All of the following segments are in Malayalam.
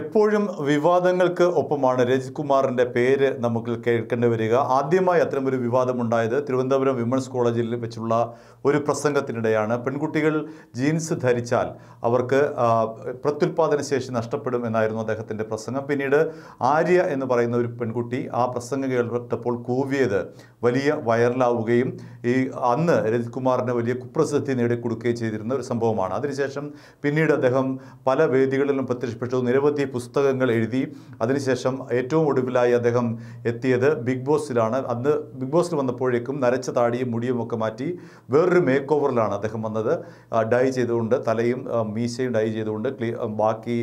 എപ്പോഴും വിവാദങ്ങൾക്ക് ഒപ്പമാണ് രജിത് കുമാറിൻ്റെ പേര് നമുക്ക് കേൾക്കേണ്ടി വരിക ആദ്യമായി അത്തരമൊരു വിവാദമുണ്ടായത് തിരുവനന്തപുരം വിമൻസ് കോളേജിൽ വെച്ചുള്ള ഒരു പ്രസംഗത്തിനിടെയാണ് പെൺകുട്ടികൾ ജീൻസ് ധരിച്ചാൽ അവർക്ക് പ്രത്യുൽപാദന ശേഷി നഷ്ടപ്പെടും എന്നായിരുന്നു അദ്ദേഹത്തിൻ്റെ പ്രസംഗം പിന്നീട് ആര്യ എന്ന് പറയുന്ന ഒരു പെൺകുട്ടി ആ പ്രസംഗം കേൾപ്പെട്ടപ്പോൾ കൂവിയത് വലിയ വൈറലാവുകയും ഈ അന്ന് രജിത് കുമാറിന് വലിയ കുപ്രസിദ്ധി നേടിക്കൊടുക്കുകയും ചെയ്തിരുന്ന ഒരു സംഭവമാണ് അതിനുശേഷം പിന്നീട് അദ്ദേഹം പല വേദികളിലും പ്രത്യക്ഷപ്പെട്ടു നിരവധി നിരവധി പുസ്തകങ്ങൾ എഴുതി അതിനുശേഷം ഏറ്റവും ഒടുവിലായി അദ്ദേഹം എത്തിയത് ബിഗ് ബോസിലാണ് അന്ന് ബിഗ് ബോസിൽ വന്നപ്പോഴേക്കും നരച്ച താടിയും മുടിയും ഒക്കെ മാറ്റി വേറൊരു മേക്ക് ഓവറിലാണ് അദ്ദേഹം വന്നത് ഡൈ ചെയ്തുകൊണ്ട് തലയും മീശയും ഡൈ ചെയ്തുകൊണ്ട് ക്ലീ ബാക്കി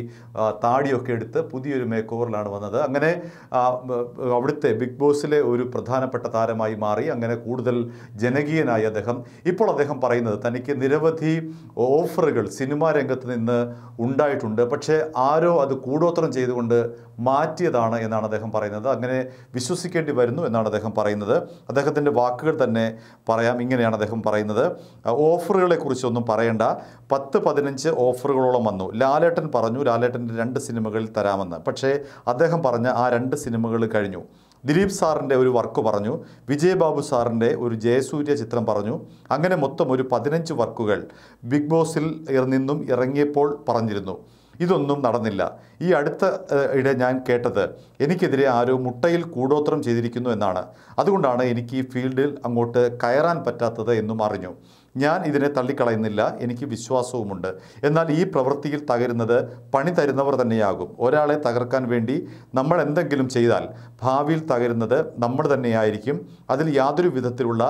താടിയൊക്കെ എടുത്ത് പുതിയൊരു മേക്ക് ഓവറിലാണ് വന്നത് അങ്ങനെ അവിടുത്തെ ബിഗ് ബോസിലെ ഒരു പ്രധാനപ്പെട്ട താരമായി മാറി അങ്ങനെ കൂടുതൽ ജനകീയനായി അദ്ദേഹം ഇപ്പോൾ അദ്ദേഹം പറയുന്നത് തനിക്ക് നിരവധി ഓഫറുകൾ സിനിമാ രംഗത്ത് നിന്ന് ഉണ്ടായിട്ടുണ്ട് പക്ഷേ ആരോ അത് കൂടോത്രം ചെയ്തുകൊണ്ട് മാറ്റിയതാണ് എന്നാണ് അദ്ദേഹം പറയുന്നത് അങ്ങനെ വിശ്വസിക്കേണ്ടി വരുന്നു എന്നാണ് അദ്ദേഹം പറയുന്നത് അദ്ദേഹത്തിൻ്റെ വാക്കുകൾ തന്നെ പറയാം ഇങ്ങനെയാണ് അദ്ദേഹം പറയുന്നത് ഓഫറുകളെ കുറിച്ചൊന്നും പറയണ്ട പത്ത് പതിനഞ്ച് ഓഫറുകളോളം വന്നു ലാലേട്ടൻ പറഞ്ഞു ലാലേട്ടൻ്റെ രണ്ട് സിനിമകളിൽ തരാമെന്ന് പക്ഷേ അദ്ദേഹം പറഞ്ഞ ആ രണ്ട് സിനിമകൾ കഴിഞ്ഞു ദിലീപ് സാറിൻ്റെ ഒരു വർക്ക് പറഞ്ഞു വിജയബാബു സാറിൻ്റെ ഒരു ജയസൂര്യ ചിത്രം പറഞ്ഞു അങ്ങനെ മൊത്തം ഒരു പതിനഞ്ച് വർക്കുകൾ ബിഗ് ബോസിൽ നിന്നും ഇറങ്ങിയപ്പോൾ പറഞ്ഞിരുന്നു ഇതൊന്നും നടന്നില്ല ഈ അടുത്ത ഇടെ ഞാൻ കേട്ടത് എനിക്കെതിരെ ആരോ മുട്ടയിൽ കൂടോത്രം ചെയ്തിരിക്കുന്നു എന്നാണ് അതുകൊണ്ടാണ് എനിക്ക് ഈ ഫീൽഡിൽ അങ്ങോട്ട് കയറാൻ പറ്റാത്തത് എന്നും അറിഞ്ഞു ഞാൻ ഇതിനെ തള്ളിക്കളയുന്നില്ല എനിക്ക് വിശ്വാസവുമുണ്ട് എന്നാൽ ഈ പ്രവൃത്തിയിൽ തകരുന്നത് പണി തരുന്നവർ തന്നെയാകും ഒരാളെ തകർക്കാൻ വേണ്ടി നമ്മൾ എന്തെങ്കിലും ചെയ്താൽ ഭാവിയിൽ തകരുന്നത് നമ്മൾ തന്നെയായിരിക്കും അതിൽ യാതൊരു വിധത്തിലുള്ള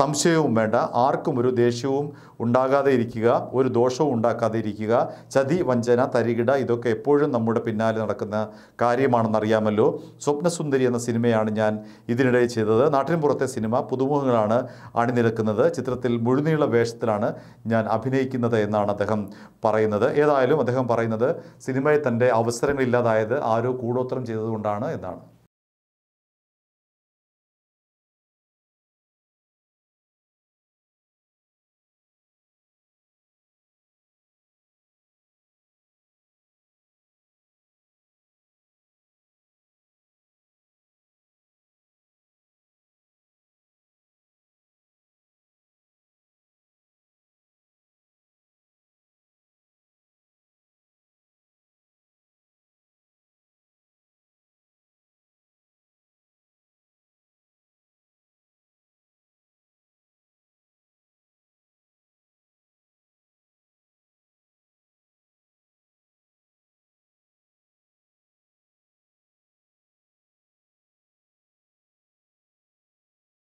സംശയവും വേണ്ട ആർക്കും ഒരു ദേഷ്യവും ഉണ്ടാകാതെ ഇരിക്കുക ഒരു ദോഷവും ഉണ്ടാക്കാതെ ഇരിക്കുക ചതി വഞ്ചന തരികിട ഇതൊക്കെ എപ്പോഴും നമ്മുടെ പിന്നാലെ നടക്കുന്ന കാര്യമാണെന്നറിയാമല്ലോ സ്വപ്നസുന്ദരി എന്ന സിനിമയാണ് ഞാൻ ഇതിനിടെ ചെയ്തത് നാട്ടിൻ പുറത്തെ സിനിമ പുതുമുഖങ്ങളാണ് അണിനിരക്കുന്നത് ചിത്രത്തിൽ മുഴുനീള വേഷത്തിലാണ് ഞാൻ അഭിനയിക്കുന്നത് എന്നാണ് അദ്ദേഹം പറയുന്നത് ഏതായാലും അദ്ദേഹം പറയുന്നത് സിനിമയിൽ തൻ്റെ അവസരങ്ങളില്ലാതായത് ആരോ കൂടോത്രം ചെയ്തതുകൊണ്ടാണ് എന്നാണ്